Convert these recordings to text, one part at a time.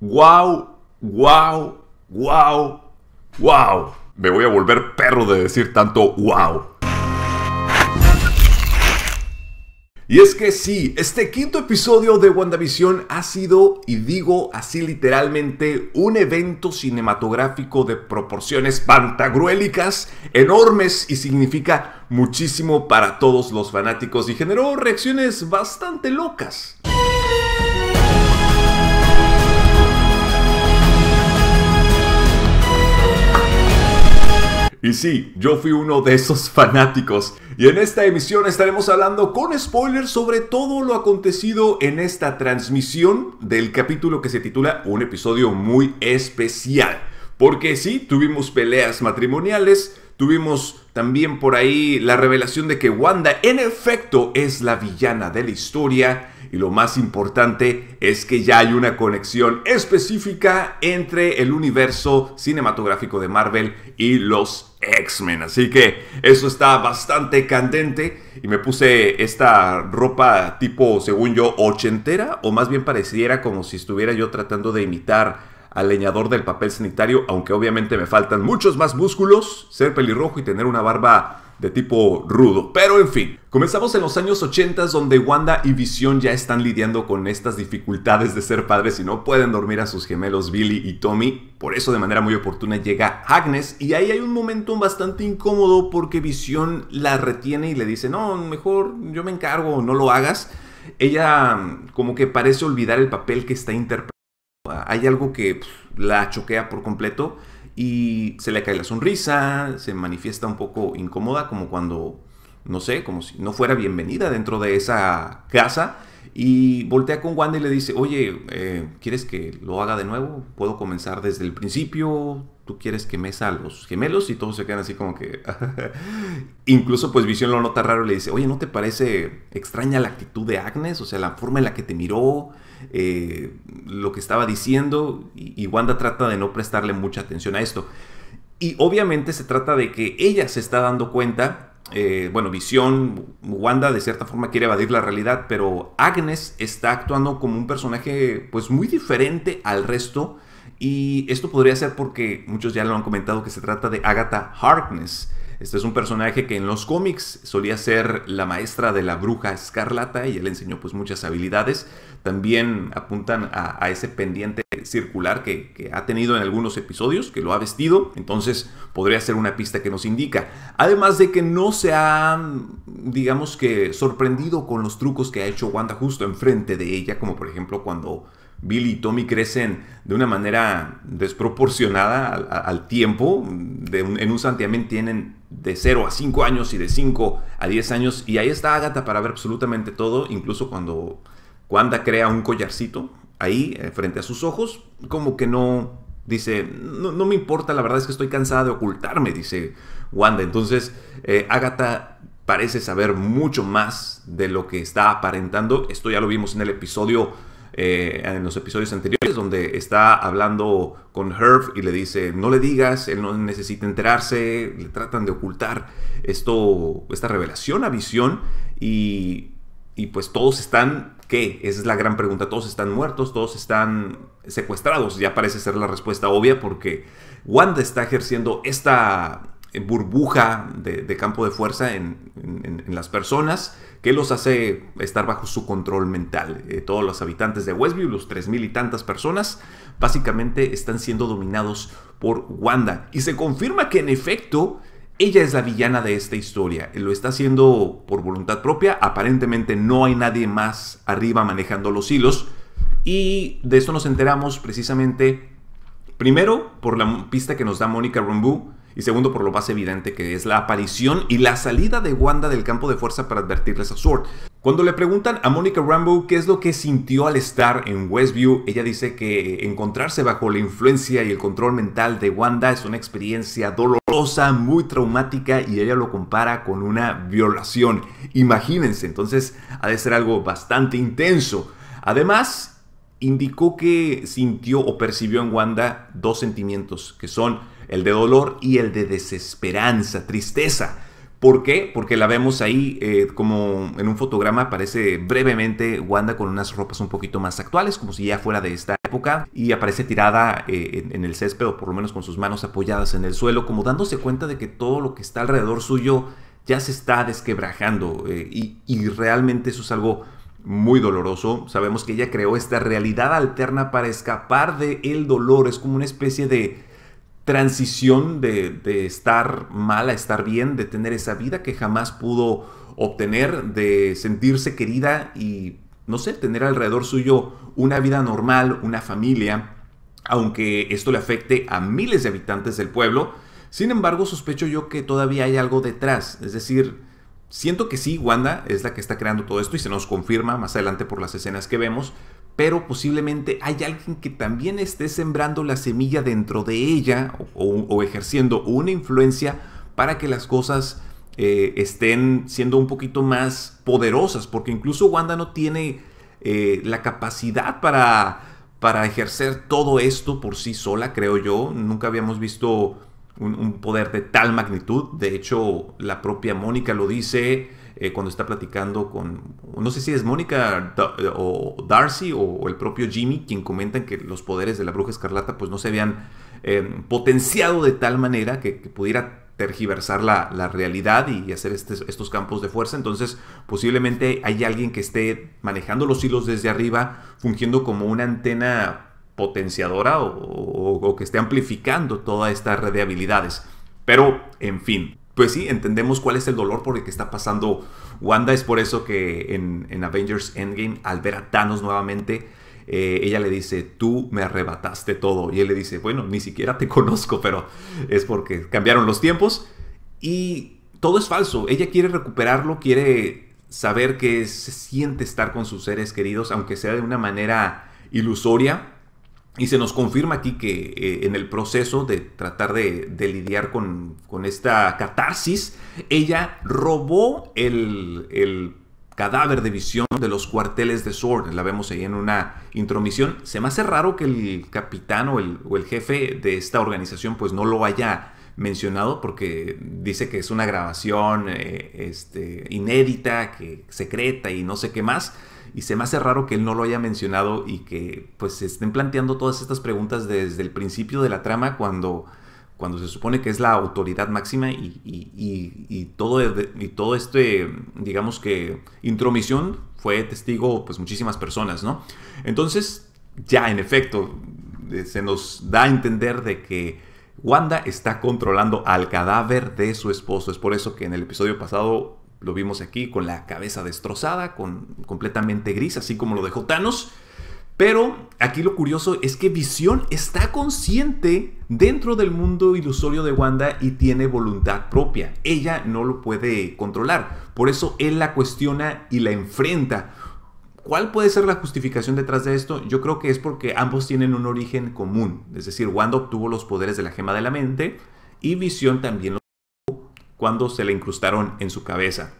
wow, wow, wow, wow. Me voy a volver perro de decir tanto wow. Y es que sí, este quinto episodio de WandaVision ha sido, y digo así literalmente, un evento cinematográfico de proporciones pantagruélicas, enormes y significa muchísimo para todos los fanáticos y generó reacciones bastante locas. Y sí, yo fui uno de esos fanáticos. Y en esta emisión estaremos hablando con spoilers sobre todo lo acontecido en esta transmisión del capítulo que se titula Un episodio muy especial. Porque sí, tuvimos peleas matrimoniales, tuvimos también por ahí la revelación de que Wanda en efecto es la villana de la historia. Y lo más importante es que ya hay una conexión específica entre el universo cinematográfico de Marvel y los X-Men. Así que eso está bastante candente. Y me puse esta ropa tipo, según yo, ochentera. O más bien pareciera como si estuviera yo tratando de imitar al leñador del papel sanitario, aunque obviamente me faltan muchos más músculos, ser pelirrojo y tener una barba de tipo rudo. Pero en fin, comenzamos en los años 80 donde Wanda y Visión ya están lidiando con estas dificultades de ser padres y no pueden dormir a sus gemelos Billy y Tommy. Por eso de manera muy oportuna llega Agnes y ahí hay un momento bastante incómodo porque Visión la retiene y le dice, no, mejor yo me encargo, no lo hagas. Ella mm, como que parece olvidar el papel que está interpretando hay algo que pues, la choquea por completo y se le cae la sonrisa, se manifiesta un poco incómoda, como cuando, no sé, como si no fuera bienvenida dentro de esa casa. Y voltea con Wanda y le dice, oye, eh, ¿quieres que lo haga de nuevo? ¿Puedo comenzar desde el principio? ¿Tú quieres que me a los gemelos? Y todos se quedan así como que... Incluso pues Visión lo nota raro y le dice, oye, ¿no te parece extraña la actitud de Agnes? O sea, la forma en la que te miró, eh, lo que estaba diciendo y, Wanda trata de no prestarle mucha atención a esto. Y obviamente se trata de que ella se está dando cuenta eh, bueno, Visión, Wanda de cierta forma quiere evadir la realidad, pero Agnes está actuando como un personaje pues muy diferente al resto y esto podría ser porque muchos ya lo han comentado que se trata de Agatha Harkness. Este es un personaje que en los cómics solía ser la maestra de la bruja escarlata y le enseñó pues muchas habilidades también apuntan a, ese pendiente circular que, ha tenido en algunos episodios, que lo ha vestido, entonces podría ser una pista que nos indica. Además de que no se ha, digamos que, sorprendido con los trucos que ha hecho Wanda justo enfrente de ella, como por ejemplo cuando Billy y Tommy crecen de una manera desproporcionada al, tiempo. en un santiamén tienen de 0 a 5 años y de 5 a 10 años. Y ahí está Agatha para ver absolutamente todo, incluso cuando Wanda crea un collarcito ahí eh, frente a sus ojos, como que no dice, no, me importa, la verdad es que estoy cansada de ocultarme, dice Wanda. Entonces, eh, Agatha parece saber mucho más de lo que está aparentando. Esto ya lo vimos en el episodio, eh, en los episodios anteriores, donde está hablando con Herb y le dice, no le digas, él no necesita enterarse, le tratan de ocultar esto, esta revelación a visión y, y pues todos están ¿Qué? Esa es la gran pregunta. Todos están muertos, todos están secuestrados. Ya parece ser la respuesta obvia porque Wanda está ejerciendo esta burbuja de, campo de fuerza en, las personas que los hace estar bajo su control mental. Eh, todos los habitantes de Westview, los tres mil y tantas personas, básicamente están siendo dominados por Wanda. Y se confirma que en efecto ella es la villana de esta historia. Lo está haciendo por voluntad propia. Aparentemente no hay nadie más arriba manejando los hilos. Y de esto nos enteramos precisamente, primero, por la pista que nos da Mónica Rambeau y segundo por lo más evidente que es la aparición y la salida de Wanda del campo de fuerza para advertirles a Sword. Cuando le preguntan a Monica Rambo qué es lo que sintió al estar en Westview, ella dice que encontrarse bajo la influencia y el control mental de Wanda es una experiencia dolorosa, muy traumática y ella lo compara con una violación. Imagínense, entonces ha de ser algo bastante intenso. Además, indicó que sintió o percibió en Wanda dos sentimientos, que son el de dolor y el de desesperanza, tristeza. ¿Por qué? Porque la vemos ahí eh, como en un fotograma aparece brevemente Wanda con unas ropas un poquito más actuales, como si ya fuera de esta época, y aparece tirada eh, en, el césped o por lo menos con sus manos apoyadas en el suelo, como dándose cuenta de que todo lo que está alrededor suyo ya se está desquebrajando eh, y, realmente eso es algo muy doloroso. Sabemos que ella creó esta realidad alterna para escapar del el dolor, es como una especie de transición de, estar mal a estar bien, de tener esa vida que jamás pudo obtener, de sentirse querida y, no sé, tener alrededor suyo una vida normal, una familia, aunque esto le afecte a miles de habitantes del pueblo. Sin embargo, sospecho yo que todavía hay algo detrás, es decir, siento que sí, Wanda es la que está creando todo esto y se nos confirma más adelante por las escenas que vemos, pero posiblemente hay alguien que también esté sembrando la semilla dentro de ella o, ejerciendo una influencia para que las cosas eh, estén siendo un poquito más poderosas, porque incluso Wanda no tiene eh, la capacidad para, para ejercer todo esto por sí sola, creo yo. Nunca habíamos visto un poder de tal magnitud. De hecho, la propia Mónica lo dice. Eh, cuando está platicando con, no sé si es Mónica o Darcy o, el propio Jimmy, quien comentan que los poderes de la bruja escarlata pues no se habían eh, potenciado de tal manera que, pudiera tergiversar la, realidad y hacer este, estos campos de fuerza. Entonces, posiblemente hay alguien que esté manejando los hilos desde arriba, fungiendo como una antena potenciadora o, o que esté amplificando toda esta red de habilidades. Pero, en fin, pues sí, entendemos cuál es el dolor por el que está pasando Wanda. Es por eso que en, Avengers Endgame, al ver a Thanos nuevamente, eh, ella le dice, tú me arrebataste todo. Y él le dice, bueno, ni siquiera te conozco, pero es porque cambiaron los tiempos. Y todo es falso. Ella quiere recuperarlo, quiere saber que se siente estar con sus seres queridos, aunque sea de una manera ilusoria, y se nos confirma aquí que eh, en el proceso de tratar de, lidiar con, esta catarsis, ella robó el, cadáver de visión de los cuarteles de Sword. La vemos ahí en una intromisión. Se me hace raro que el capitán o el, jefe de esta organización pues no lo haya mencionado porque dice que es una grabación eh, este, inédita, que secreta y no sé qué más. Y se me hace raro que él no lo haya mencionado y que pues se estén planteando todas estas preguntas desde el principio de la trama cuando, cuando se supone que es la autoridad máxima y, todo, y todo este, digamos que, intromisión fue testigo pues muchísimas personas, ¿no? Entonces, ya en efecto, eh, se nos da a entender de que Wanda está controlando al cadáver de su esposo. Es por eso que en el episodio pasado lo vimos aquí con la cabeza destrozada, con, completamente gris, así como lo dejó Thanos. Pero aquí lo curioso es que Visión está consciente dentro del mundo ilusorio de Wanda y tiene voluntad propia. Ella no lo puede controlar. Por eso él la cuestiona y la enfrenta. ¿Cuál puede ser la justificación detrás de esto? Yo creo que es porque ambos tienen un origen común. Es decir, Wanda obtuvo los poderes de la gema de la mente y Visión también cuando se le incrustaron en su cabeza.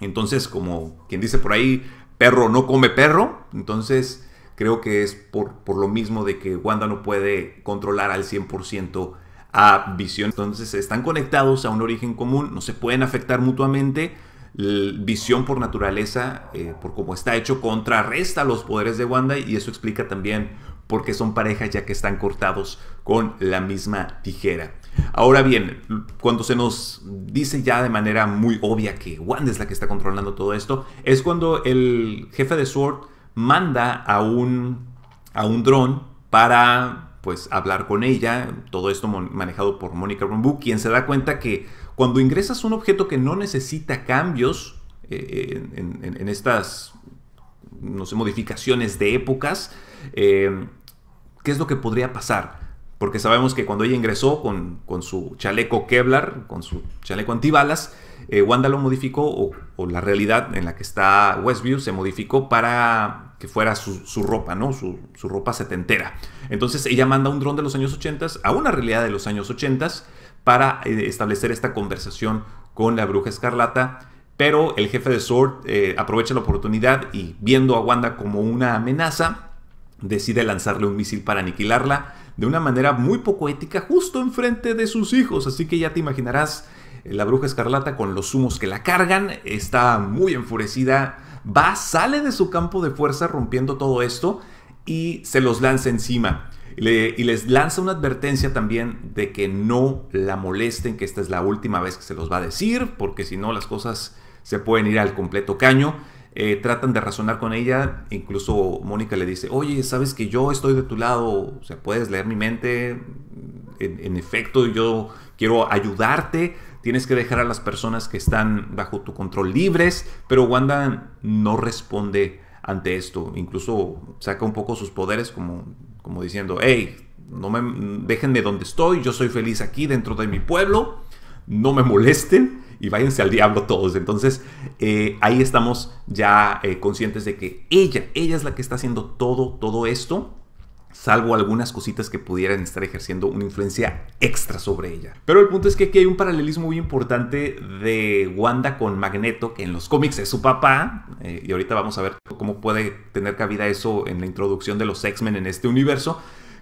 Entonces, como quien dice por ahí, perro no come perro, entonces creo que es por, por lo mismo de que Wanda no puede controlar al 100% a Visión. Entonces están conectados a un origen común, no se pueden afectar mutuamente. Visión por naturaleza, eh, por cómo está hecho, contrarresta los poderes de Wanda y eso explica también por qué son parejas ya que están cortados con la misma tijera. Ahora bien, cuando se nos dice ya de manera muy obvia que Wanda es la que está controlando todo esto, es cuando el jefe de SWORD manda a un, dron para pues, hablar con ella, todo esto manejado por Mónica Rambeau, quien se da cuenta que cuando ingresas un objeto que no necesita cambios eh, en, estas, modificaciones de épocas, eh, ¿qué es lo que podría pasar? porque sabemos que cuando ella ingresó con, su chaleco Kevlar, con su chaleco antibalas, eh, Wanda lo modificó o, la realidad en la que está Westview se modificó para que fuera su, ropa, ¿no? Su, ropa setentera. Entonces ella manda un dron de los años 80 a una realidad de los años 80 para eh, establecer esta conversación con la bruja escarlata. Pero el jefe de Sword eh, aprovecha la oportunidad y viendo a Wanda como una amenaza, decide lanzarle un misil para aniquilarla de una manera muy poco ética justo enfrente de sus hijos. Así que ya te imaginarás eh, la bruja escarlata con los humos que la cargan, está muy enfurecida, va, sale de su campo de fuerza rompiendo todo esto y se los lanza encima. y les lanza una advertencia también de que no la molesten, que esta es la última vez que se los va a decir, porque si no las cosas se pueden ir al completo caño. Eh, tratan de razonar con ella, incluso Mónica le dice, oye, sabes que yo estoy de tu lado, o sea, puedes leer mi mente, en, efecto, yo quiero ayudarte, tienes que dejar a las personas que están bajo tu control libres, pero Wanda no responde ante esto, incluso saca un poco sus poderes como, como diciendo, hey, no me, déjenme donde estoy, yo soy feliz aquí dentro de mi pueblo, no me molesten y váyanse al diablo todos. Entonces eh, ahí estamos ya eh, conscientes de que ella, ella es la que está haciendo todo, todo esto salvo algunas cositas que pudieran estar ejerciendo una influencia extra sobre ella. Pero el punto es que aquí hay un paralelismo muy importante de Wanda con Magneto, que en los cómics es su papá, eh, y ahorita vamos a ver cómo puede tener cabida eso en la introducción de los X-Men en este universo,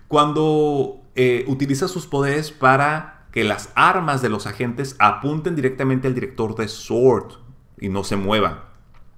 cuando utiliza sus poderes para que las armas de los agentes apunten directamente al director de Sword y no se muevan.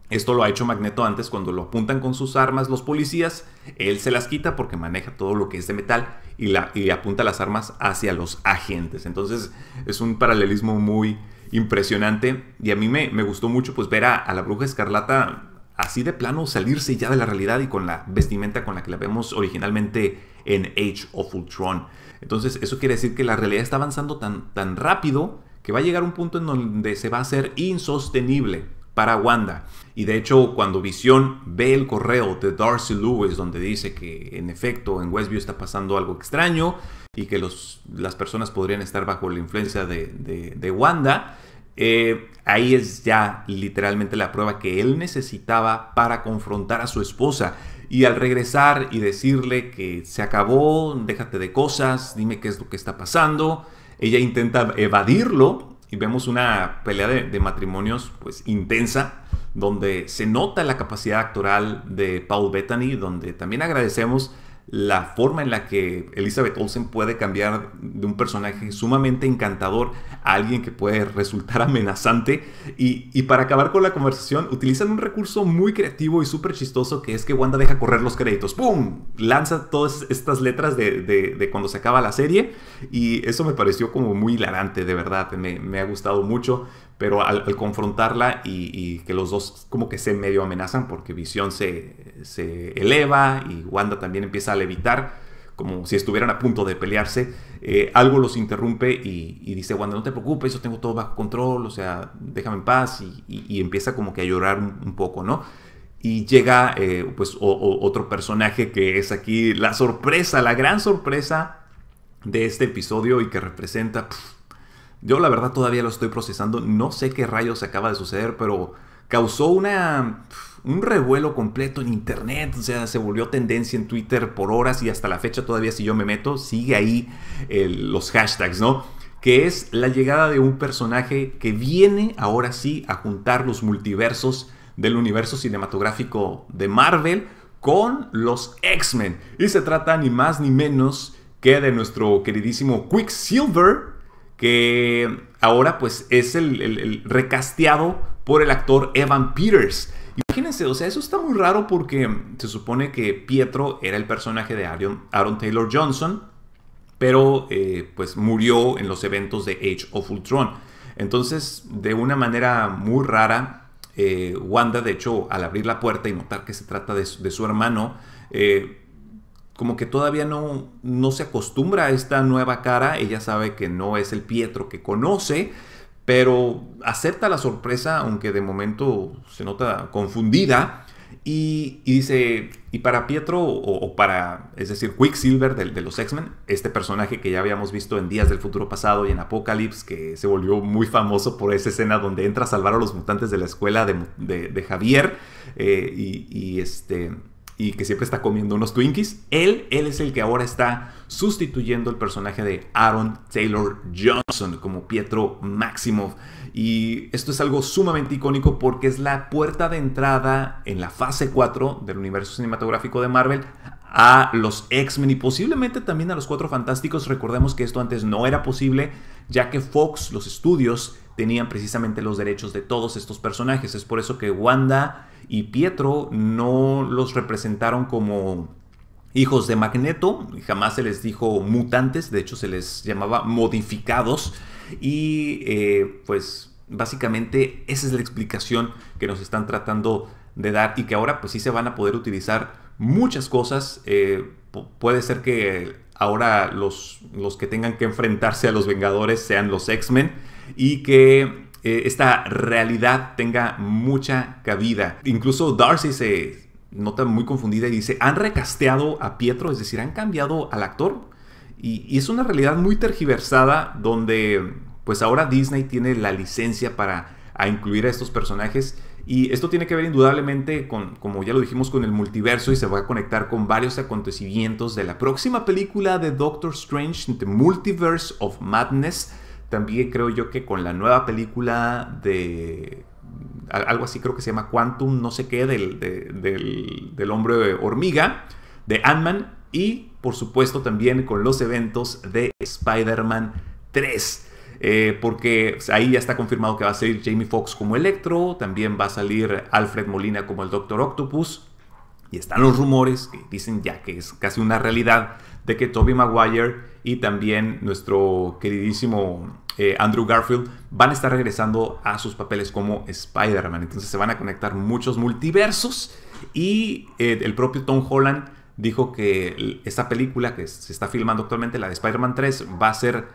Esto lo ha hecho Magneto antes cuando lo apuntan con sus armas los policías, él se las quita porque maneja todo lo que es de metal y, le apunta las armas hacia los agentes. Entonces es un paralelismo muy impresionante y a mí me, gustó mucho pues ver a la bruja escarlata así de plano salirse ya de la realidad y con la vestimenta con la que la vemos originalmente en Age of Ultron. Entonces eso quiere decir que la realidad está avanzando tan, tan rápido que va a llegar un punto en donde se va a hacer insostenible para Wanda. Y de hecho, cuando Visión ve el correo de Darcy Lewis, donde dice que en efecto en Westview está pasando algo extraño y que las personas podrían estar bajo la influencia de Wanda, eh, ahí es ya literalmente la prueba que él necesitaba para confrontar a su esposa. Y al regresar y decirle que se acabó, déjate de cosas, dime qué es lo que está pasando, ella intenta evadirlo y vemos una pelea de, de matrimonios pues intensa donde se nota la capacidad actoral de Paul Bettany, donde también agradecemos la forma en la que Elizabeth Olsen puede cambiar de un personaje sumamente encantador a alguien que puede resultar amenazante. Y, para acabar con la conversación, utilizan un recurso muy creativo y súper chistoso que es que Wanda deja correr los créditos. ¡Pum! Lanza todas estas letras de, cuando se acaba la serie. Y eso me pareció como muy hilarante, de verdad. Me, me ha gustado mucho pero al, confrontarla y, que los dos como que se medio amenazan porque Visión se, se eleva y Wanda también empieza a levitar, como si estuvieran a punto de pelearse, eh, algo los interrumpe y, dice Wanda, no te preocupes, yo tengo todo bajo control, o sea, déjame en paz y, empieza como que a llorar un, poco, ¿no? Y llega eh, pues otro personaje que es aquí la sorpresa, la gran sorpresa de este episodio y que representa... Yo la verdad todavía lo estoy procesando, no sé qué rayos acaba de suceder, pero causó un revuelo completo en internet, o sea, se volvió tendencia en Twitter por horas y hasta la fecha todavía si yo me meto, sigue ahí los hashtags, ¿no? Que es la llegada de un personaje que viene ahora sí a juntar los multiversos del universo cinematográfico de Marvel con los X-Men. Y se trata ni más ni menos que de nuestro queridísimo Quicksilver, que ahora pues es el, recasteado por el actor Evan Peters. Imagínense, o sea, eso está muy raro porque se supone que Pietro era el personaje de Aaron, Aaron Taylor Johnson, pero eh, pues murió en los eventos de Age of Ultron. Entonces, de una manera muy rara, eh, Wanda, de hecho, al abrir la puerta y notar que se trata de su, hermano, eh, como que todavía no, no se acostumbra a esta nueva cara, ella sabe que no es el Pietro que conoce, pero acepta la sorpresa, aunque de momento se nota confundida. Y, dice, y para Pietro, o, para, es decir, Quicksilver de, de los X-Men, este personaje que ya habíamos visto en Días del Futuro Pasado y en Apocalypse, que se volvió muy famoso por esa escena donde entra a salvar a los mutantes de la escuela de, Javier, eh, y, este, y que siempre está comiendo unos Twinkies. Él, él es el que ahora está sustituyendo el personaje de Aaron Taylor Johnson como Pietro Maximoff. Y esto es algo sumamente icónico porque es la puerta de entrada en la fase 4 del universo cinematográfico de Marvel a los X-Men y posiblemente también a los Cuatro Fantásticos. Recordemos que esto antes no era posible ya que Fox, los estudios, tenían precisamente los derechos de todos estos personajes. Es por eso que Wanda y Pietro no los representaron como hijos de Magneto, jamás se les dijo mutantes, de hecho se les llamaba modificados y eh, pues básicamente esa es la explicación que nos están tratando de dar y que ahora pues sí se van a poder utilizar muchas cosas. Eh, puede ser que ahora los, que tengan que enfrentarse a los Vengadores sean los X-Men y que eh, esta realidad tenga mucha cabida. Incluso Darcy se nota muy confundida y dice, han recasteado a Pietro, es decir, han cambiado al actor. Y, es una realidad muy tergiversada donde pues ahora Disney tiene la licencia para incluir a estos personajes y esto tiene que ver indudablemente con, como ya lo dijimos, con el multiverso y se va a conectar con varios acontecimientos de la próxima película de Doctor Strange, The Multiverse of Madness. También creo yo que con la nueva película de algo así creo que se llama Quantum, no sé qué, del, del hombre hormiga, de Ant-Man y por supuesto también con los eventos de Spider-Man 3. Eh, porque ahí ya está confirmado que va a salir Jamie Foxx como Electro, también va a salir Alfred Molina como el Doctor Octopus, y están los rumores que dicen ya que es casi una realidad de que Toby Maguire y también nuestro queridísimo eh, Andrew Garfield van a estar regresando a sus papeles como Spider-Man. Entonces se van a conectar muchos multiversos y eh, el propio Tom Holland dijo que esta película que se está filmando actualmente, la de Spider-Man 3, va a ser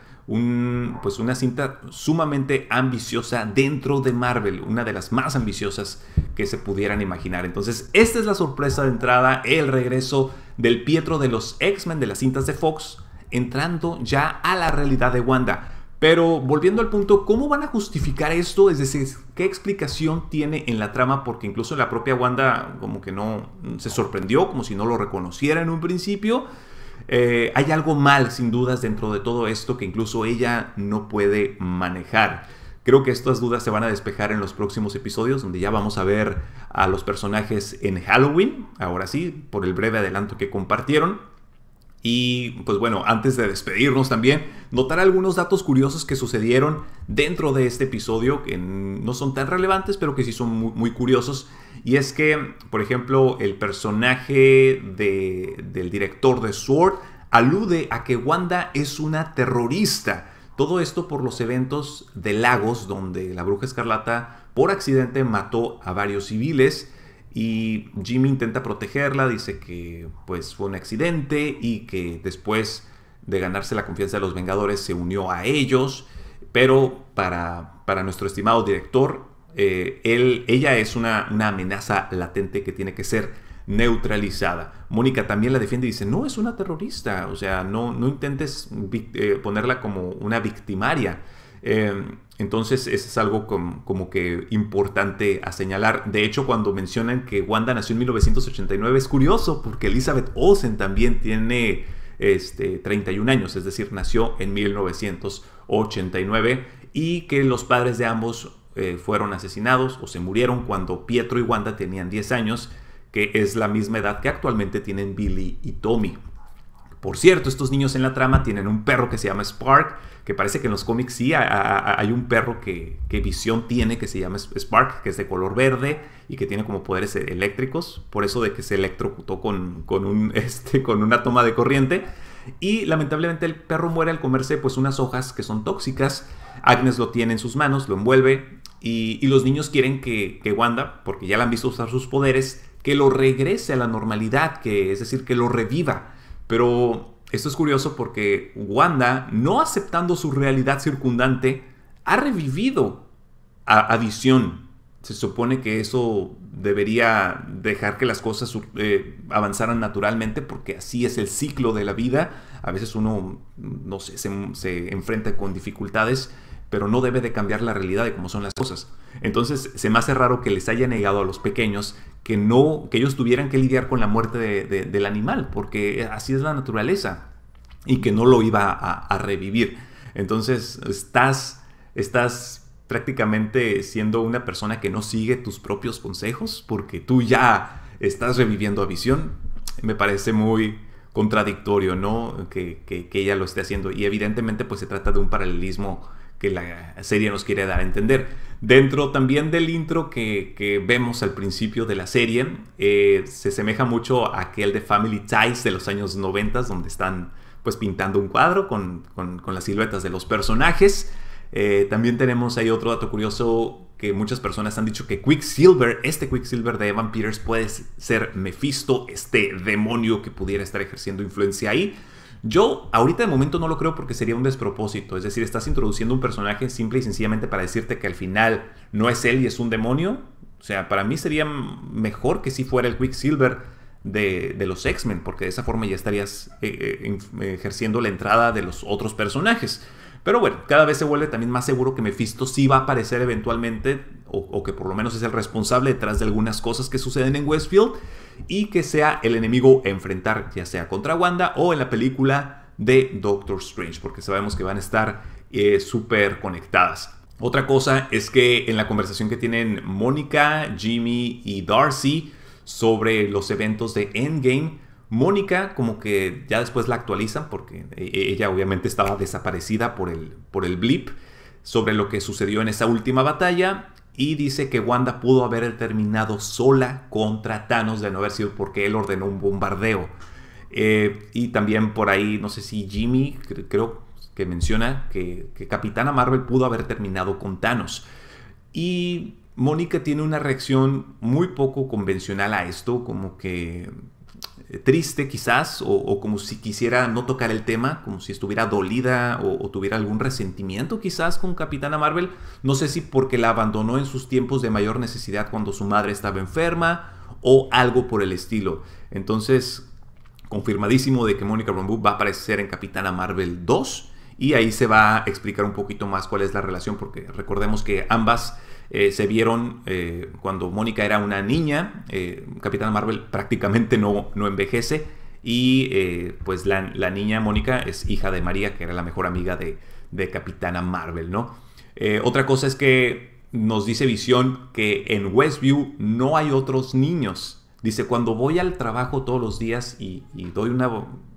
pues una cinta sumamente ambiciosa dentro de Marvel, una de las más ambiciosas que se pudieran imaginar. Entonces, esta es la sorpresa de entrada, el regreso del Pietro de los X-Men, de las cintas de Fox, entrando ya a la realidad de Wanda. Pero volviendo al punto, ¿cómo van a justificar esto? Es decir, ¿qué explicación tiene en la trama? Porque incluso la propia Wanda como que no se sorprendió, como si no lo reconociera en un principio. Eh, hay algo mal, sin dudas, dentro de todo esto que incluso ella no puede manejar. Creo que estas dudas se van a despejar en los próximos episodios, donde ya vamos a ver a los personajes en Halloween, ahora sí, por el breve adelanto que compartieron. Y pues bueno, antes de despedirnos también, notar algunos datos curiosos que sucedieron dentro de este episodio que no son tan relevantes, pero que sí son muy, curiosos. Y es que, por ejemplo, el personaje del director de Sword alude a que Wanda es una terrorista. Todo esto por los eventos de Lagos, donde la bruja escarlata por accidente mató a varios civiles y Jimmy intenta protegerla, dice que pues fue un accidente y que después de ganarse la confianza de los Vengadores se unió a ellos, pero para, para nuestro estimado director, eh, él, ella es una, amenaza latente que tiene que ser neutralizada. Mónica también la defiende y dice, no es una terrorista, o sea, no, no intentes eh, ponerla como una victimaria. Em, entonces, eso es algo como que importante a señalar. De hecho, cuando mencionan que Wanda nació en 1989, es curioso porque Elizabeth Olsen también tiene este, 31 años, es decir, nació en 1989 y que los padres de ambos eh, fueron asesinados o se murieron cuando Pietro y Wanda tenían 10 años, que es la misma edad que actualmente tienen Billy y Tommy. Por cierto, estos niños en la trama tienen un perro que se llama Spark, que parece que en los cómics sí hay un perro que, Visión tiene que se llama Spark, que es de color verde y que tiene como poderes e-, eléctricos, por eso de que se electrocutó este, con, una toma de corriente. Y lamentablemente el perro muere al comerse pues unas hojas que son tóxicas. Agnes lo tiene en sus manos, lo envuelve y, los niños quieren que, Wanda, porque ya la han visto usar sus poderes, que lo regrese a la normalidad, que es decir, que lo reviva pero esto es curioso porque Wanda, no aceptando su realidad circundante, ha revivido a, Visión. Se supone que eso debería dejar que las cosas eh, avanzaran naturalmente porque así es el ciclo de la vida. A veces uno, no sé, se, se enfrenta con dificultades, pero no debe de cambiar la realidad de cómo son las cosas. Entonces se me hace raro que les haya negado a los pequeños que no, que ellos tuvieran que lidiar con la muerte del animal, porque así es la naturaleza y que no lo iba a, revivir. Entonces estás, estás prácticamente siendo una persona que no sigue tus propios consejos, porque tú ya estás reviviendo a visión. Me parece muy, contradictorio, ¿no? Que, ella lo esté haciendo. Y evidentemente pues se trata de un paralelismo que la serie nos quiere dar a entender. Dentro también del intro que, vemos al principio de la serie, eh, se semeja mucho a aquel de Family Ties de los años 90, donde están pues pintando un cuadro con, las siluetas de los personajes. Eh, también tenemos ahí otro dato curioso que muchas personas han dicho que Quicksilver, este Quicksilver de Evan Peters puede ser Mephisto, este demonio que pudiera estar ejerciendo influencia ahí. Yo ahorita de momento no lo creo porque sería un despropósito, es decir, estás introduciendo un personaje simple y sencillamente para decirte que al final no es él y es un demonio. O sea, para mí sería mejor que si fuera el Quicksilver de, los X-Men, porque de esa forma ya estarías eh, eh, ejerciendo la entrada de los otros personajes. Pero bueno, cada vez se vuelve también más seguro que Mephisto sí va a aparecer eventualmente, o, que por lo menos es el responsable detrás de algunas cosas que suceden en Westfield, y que sea el enemigo a enfrentar, ya sea contra Wanda o en la película de Doctor Strange, porque sabemos que van a estar eh, súper conectadas. Otra cosa es que en la conversación que tienen Mónica, Jimmy y Darcy sobre los eventos de Endgame, Mónica como que ya después la actualizan porque e-, e-, ella obviamente estaba desaparecida por el, por el blip sobre lo que sucedió en esa última batalla y dice que Wanda pudo haber terminado sola contra Thanos de no haber sido porque él ordenó un bombardeo. Eh, y también por ahí, no sé si Jimmy, creo que menciona que Capitana Marvel pudo haber terminado con Thanos. Y Mónica tiene una reacción muy poco convencional a esto, como que eh, triste quizás, o, como si quisiera no tocar el tema, como si estuviera dolida o, tuviera algún resentimiento quizás con Capitana Marvel. No sé si porque la abandonó en sus tiempos de mayor necesidad cuando su madre estaba enferma o algo por el estilo. Entonces, confirmadísimo de que Mónica Rambeau va a aparecer en Capitana Marvel 2 y ahí se va a explicar un poquito más cuál es la relación porque recordemos que ambas eh, se vieron eh, cuando Mónica era una niña, eh, Capitana Marvel prácticamente no, no envejece y pues la, niña Mónica es hija de María, que era la mejor amiga de, Capitana Marvel, ¿no? otra cosa es que nos dice Visión que en Westview no hay otros niños. Dice, cuando voy al trabajo todos los días doy, una,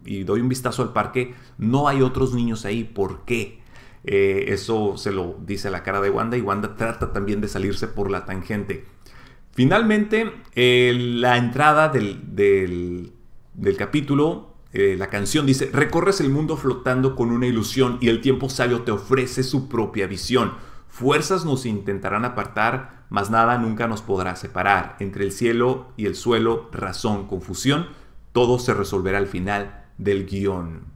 y doy un vistazo al parque, no hay otros niños ahí. ¿Por qué? Eh, eso se lo dice a la cara de Wanda y Wanda trata también de salirse por la tangente. Finalmente, la entrada del, capítulo, eh, la canción dice, recorres el mundo flotando con una ilusión y el tiempo sabio te ofrece su propia visión. Fuerzas nos intentarán apartar, mas nada nunca nos podrá separar. Entre el cielo y el suelo, razón, confusión, todo se resolverá al final del guión.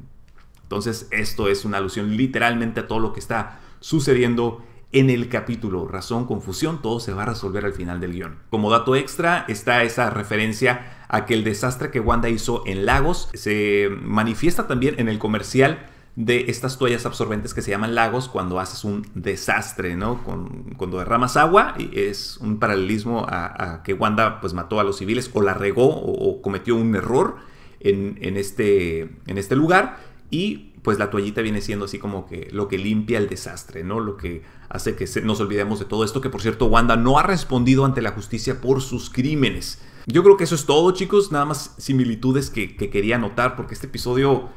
Entonces, esto es una alusión literalmente a todo lo que está sucediendo en el capítulo. Razón, confusión, todo se va a resolver al final del guión. Como dato extra está esa referencia a que el desastre que Wanda hizo en Lagos se manifiesta también en el comercial de estas toallas absorbentes que se llaman lagos cuando haces un desastre, ¿no? cuando derramas agua, es un paralelismo a, que Wanda pues mató a los civiles o la regó o, cometió un error en este, este lugar. Y pues la toallita viene siendo así como que lo que limpia el desastre, ¿no? Lo que hace que nos olvidemos de todo esto, que por cierto Wanda no ha respondido ante la justicia por sus crímenes. Yo creo que eso es todo, chicos. Nada más similitudes que, quería notar, porque este episodio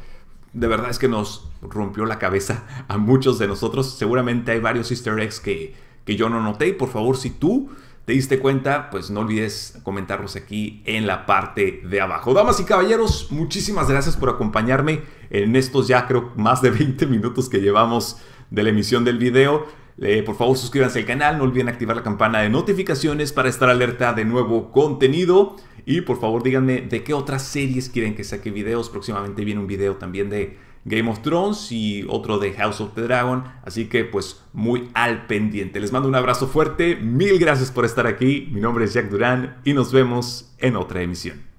de verdad es que nos rompió la cabeza a muchos de nosotros. Seguramente hay varios easter eggs que, que yo no noté. Y por favor, si tú te diste cuenta, pues no olvides comentarlos aquí en la parte de abajo. Damas y caballeros, muchísimas gracias por acompañarme en estos ya creo más de 20 minutos que llevamos de la emisión del video. Eh, por favor suscríbanse al canal, no olviden activar la campana de notificaciones para estar alerta de nuevo contenido. Y por favor díganme de qué otras series quieren que saque videos. Próximamente viene un video también de Game of Thrones y otro de House of the Dragon. Así que pues muy al pendiente. Les mando un abrazo fuerte. Mil gracias por estar aquí. Mi nombre es Jack Durán y nos vemos en otra emisión.